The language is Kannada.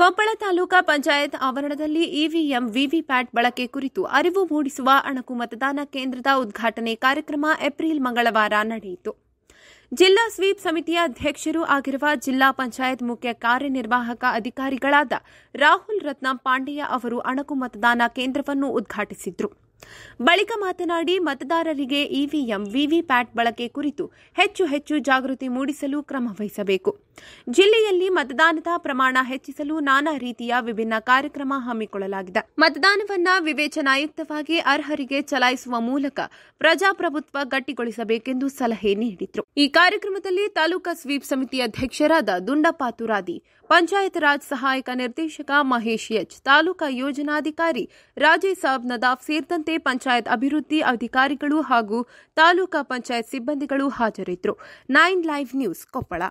ಕೊಪ್ಪಳ ತಾಲೂಕಾ ಪಂಚಾಯತ್ ಆವರಣದಲ್ಲಿ ಇವಿಎಂ ವಿವಿಪ್ಯಾಟ್ ಬಳಕೆ ಕುರಿತು ಅರಿವು ಮೂಡಿಸುವ ಅಣಕು ಮತದಾನ ಕೇಂದ್ರದ ಉದ್ಘಾಟನೆ ಕಾರ್ಯಕ್ರಮ ಏಪ್ರಿಲ್ ಮಂಗಳವಾರ ನಡೆಯಿತು ಜಿಲ್ಲಾ ಸ್ವೀಪ್ ಸಮಿತಿಯ ಅಧ್ಯಕ್ಷರು ಆಗಿರುವ ಜಿಲ್ಲಾ ಪಂಚಾಯತ್ ಮುಖ್ಯ ಕಾರ್ಯನಿರ್ವಾಹಕ ಅಧಿಕಾರಿಗಳಾದ ರಾಹುಲ್ ರತ್ನ ಪಾಂಡೆಯ ಅವರು ಅಣಕು ಮತದಾನ ಕೇಂದ್ರವನ್ನು ಉದ್ಘಾಟಿಸಿದರು ಬಳಿಕ ಮಾತನಾಡಿ ಮತದಾರರಿಗೆ ಇವಿಎಂ ವಿವಿಪ್ಯಾಟ್ ಬಳಕೆ ಕುರಿತು ಹೆಚ್ಚು ಹೆಚ್ಚು ಜಾಗೃತಿ ಮೂಡಿಸಲು ಕ್ರಮ ವಹಿಸಬೇಕು ಜಿಲ್ಲೆಯಲ್ಲಿ ಮತದಾನದ ಪ್ರಮಾಣ ಹೆಚ್ಚಿಸಲು ನಾನಾ ರೀತಿಯ ವಿಭಿನ್ನ ಕಾರ್ಯಕ್ರಮ ಹಮ್ಮಿಕೊಳ್ಳಲಾಗಿದೆ ಮತದಾನವನ್ನು ವಿವೇಚನಾಯುಕ್ತವಾಗಿ ಅರ್ಹರಿಗೆ ಚಲಾಯಿಸುವ ಮೂಲಕ ಪ್ರಜಾಪ್ರಭುತ್ವ ಗಟ್ಟಿಗೊಳಿಸಬೇಕೆಂದು ಸಲಹೆ ನೀಡಿದರು ಈ ಕಾರ್ಯಕ್ರಮದಲ್ಲಿ ತಾಲೂಕಾ ಸ್ವೀಪ್ ಸಮಿತಿ ಅಧ್ಯಕ್ಷರಾದ ದುಂಡಪ್ಪ ತುರಾದಿ ಪಂಚಾಯತ್ ರಾಜ್ ಸಹಾಯಕ ನಿರ್ದೇಶಕ ಮಹೇಶ್ ಎಚ್ ತಾಲೂಕಾ ಯೋಜನಾಧಿಕಾರಿ ಸಾಬ್ ನದಾಫ್ ಸೇರಿದಂತೆ ಸೇರಿದಂತೆ ಪಂಚಾಯತ್ ಅಭಿವೃದ್ಧಿ ಅಧಿಕಾರಿಗಳು ಹಾಗೂ ತಾಲೂಕಾ ಪಂಚಾಯತ್ ಸಿಬ್ಬಂದಿಗಳು ಹಾಜರಿದ್ದರು ನೈನ್ ಲೈವ್ ನ್ಯೂಸ್ ಕೊಪ್ಪಳ